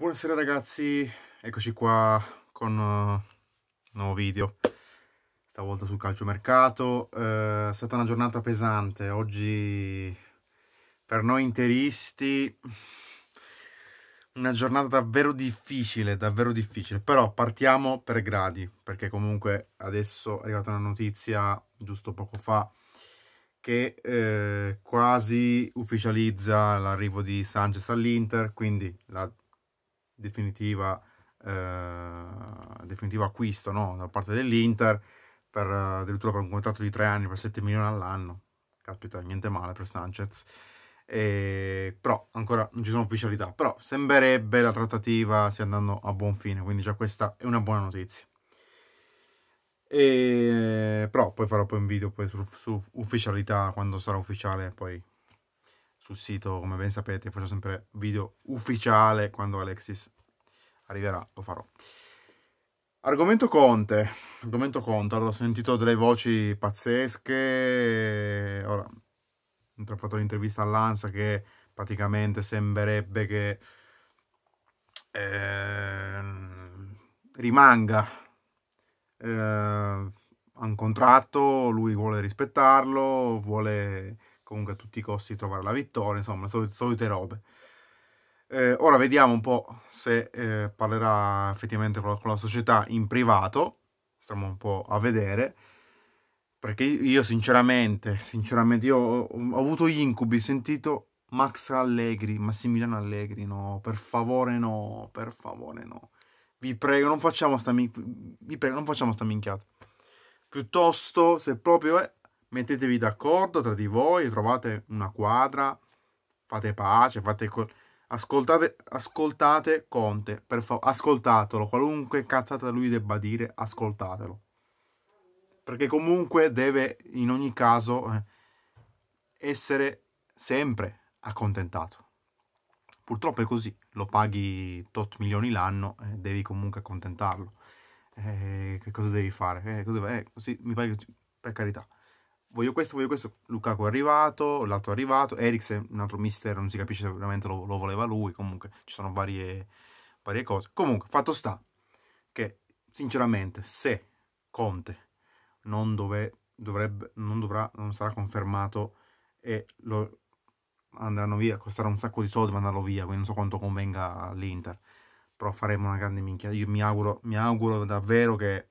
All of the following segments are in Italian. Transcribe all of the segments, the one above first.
Buonasera ragazzi, eccoci qua con un eh, nuovo video, stavolta sul calciomercato, uh, è stata una giornata pesante, oggi per noi interisti una giornata davvero difficile, davvero difficile, però partiamo per gradi, perché comunque adesso è arrivata una notizia giusto poco fa che eh, quasi ufficializza l'arrivo di Sanchez all'Inter, quindi la definitiva, eh, definitivo acquisto no? da parte dell'Inter, per, eh, addirittura per un contratto di tre anni per 7 milioni all'anno. Caspita, niente male per Sanchez. E, però ancora non ci sono ufficialità, però sembrerebbe la trattativa stia andando a buon fine, quindi già questa è una buona notizia. E, però poi farò poi un video poi su, su ufficialità quando sarà ufficiale poi sul sito, come ben sapete, faccio sempre video ufficiale quando Alexis arriverà, lo farò. Argomento Conte, argomento Conte, allora ho sentito delle voci pazzesche, ora ho fatto l'intervista all'Ansa che praticamente sembrerebbe che eh, rimanga eh, a un contratto, lui vuole rispettarlo, vuole comunque a tutti i costi trovare la vittoria, insomma, solite, solite robe. Eh, ora vediamo un po' se eh, parlerà effettivamente con la, con la, società in privato, stiamo un po' a vedere, perché io sinceramente, sinceramente io ho, ho avuto gli incubi, ho sentito Max Allegri, Massimiliano Allegri, no, per favore no, per favore no. Vi prego, non facciamo sta, min- vi prego, non facciamo sta minchiata. Piuttosto, se proprio è, mettetevi d'accordo tra di voi, trovate una quadra, fate pace, fate co- ascoltate, ascoltate Conte, per fa- ascoltatelo, qualunque cazzata lui debba dire, ascoltatelo. Perché comunque deve in ogni caso eh, essere sempre accontentato. Purtroppo è così, lo paghi tot milioni l'anno, eh, devi comunque accontentarlo. Eh, che cosa devi fare? Eh, cosa, eh, così mi paghi per carità voglio questo, voglio questo, Lukaku è arrivato, l'altro è arrivato, Eriksen, un altro mister, non si capisce sicuramente lo, lo voleva lui, comunque ci sono varie, varie cose. Comunque, fatto sta che, sinceramente, se Conte non, dove, dovrebbe, non, dovrà, non sarà confermato e lo andranno via, costerà un sacco di soldi mandarlo via, quindi non so quanto convenga all'Inter, però faremo una grande minchia. Io mi auguro, mi auguro davvero che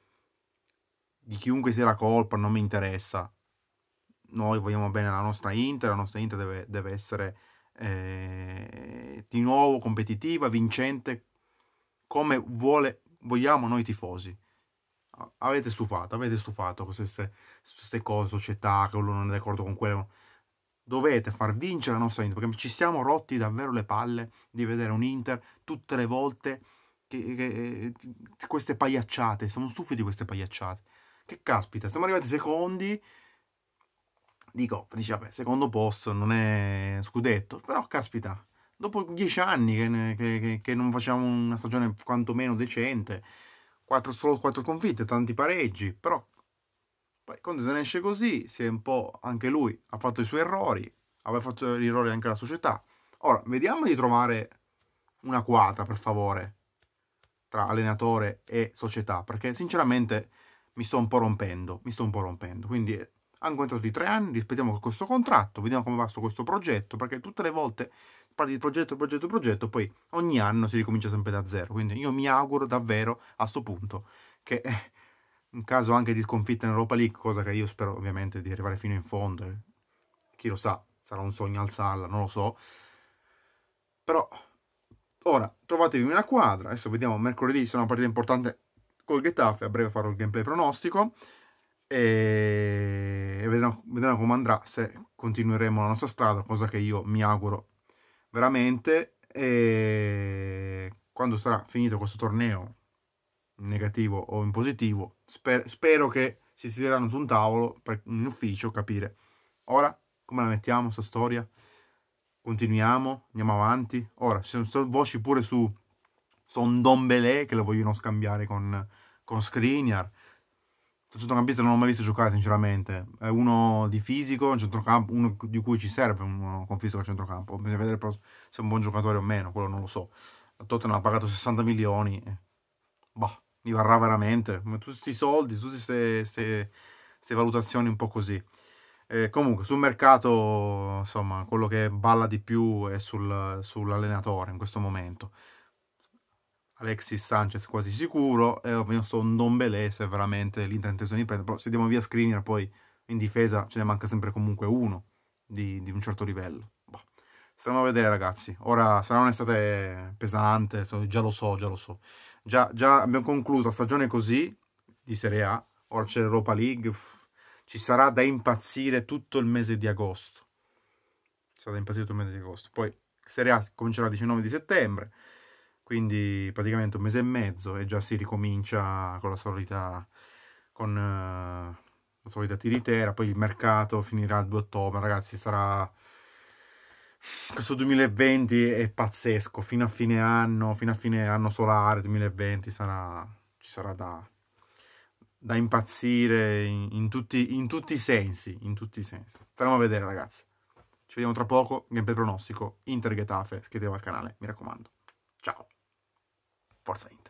di chiunque sia la colpa non mi interessa, noi vogliamo bene la nostra Inter, la nostra Inter deve, deve essere eh, di nuovo competitiva, vincente, come vuole, vogliamo noi tifosi. Avete stufato, avete stufato queste, queste cose, società che uno non è d'accordo con quello. Dovete far vincere la nostra Inter, perché ci siamo rotti davvero le palle di vedere un Inter tutte le volte che, che, queste pagliacciate, siamo stufi di queste pagliacciate. Che caspita, siamo arrivati secondi, dico, Dice, vabbè, secondo posto non è scudetto, però caspita, dopo dieci anni che, che, che, che non facciamo una stagione quantomeno decente, quattro, solo quattro sconfitte, tanti pareggi, però poi quando se ne esce così, si è un po' anche lui, ha fatto i suoi errori, aveva fatto gli errori anche la società. Ora, vediamo di trovare una quadra, per favore, tra allenatore e società, perché sinceramente mi sto un po' rompendo, mi sto un po' rompendo, quindi ha un contratto di tre anni, rispettiamo questo contratto, vediamo come va su questo progetto, perché tutte le volte parli di progetto, progetto, progetto, poi ogni anno si ricomincia sempre da zero. Quindi io mi auguro davvero a questo punto che in eh, caso anche di sconfitta in Europa League, cosa che io spero ovviamente di arrivare fino in fondo, eh. chi lo sa, sarà un sogno alzarla, non lo so. Però ora trovatevi una quadra, adesso vediamo mercoledì, se è una partita importante col Getafe, a breve farò il gameplay pronostico e vedremo, vedremo come andrà se continueremo la nostra strada, cosa che io mi auguro veramente. E quando sarà finito questo torneo, in negativo o in positivo, sper spero che si siederanno su un tavolo, per, in ufficio, capire ora come la mettiamo questa storia, continuiamo, andiamo avanti. Ora, ci sono voci pure su Sondombele che lo vogliono scambiare con, con Skriniar il centrocampista non l'ho mai visto giocare, sinceramente. È uno di fisico, un uno di cui ci serve uno con fisico al centrocampo. Bisogna vedere però se è un buon giocatore o meno, quello non lo so. Tottenham ha pagato 60 milioni. Eh. Boh, gli varrà veramente. Ma tutti questi soldi, tutte queste valutazioni un po' così. Eh, comunque, sul mercato, insomma, quello che balla di più è sul, sull'allenatore in questo momento. Alexis Sanchez quasi sicuro, e ho un Don Belé se veramente l'Inter ha intenzione di prendere, però se andiamo via Skriniar poi in difesa ce ne manca sempre comunque uno di, di un certo livello. Boh. Stiamo a vedere ragazzi, ora sarà un'estate pesante, già lo so, già lo so. Già, già abbiamo concluso la stagione così, di Serie A, ora c'è l'Europa League, ci sarà da impazzire tutto il mese di agosto. Ci sarà da impazzire tutto il mese di agosto. Poi Serie A comincerà il 19 di settembre, quindi praticamente un mese e mezzo e già si ricomincia con la solita, con, eh, la solita tiritera, poi il mercato finirà il 2 ottobre, ragazzi sarà questo 2020 è pazzesco, fino a fine anno, fino a fine anno solare 2020 sarà, ci sarà da, da impazzire in, in, tutti, in, tutti, i sensi, in tutti i sensi. Staremo a vedere ragazzi. Ci vediamo tra poco, gameplay pronostico, Inter Getafe, iscrivetevi al canale, mi raccomando. Ciao! Força ainda.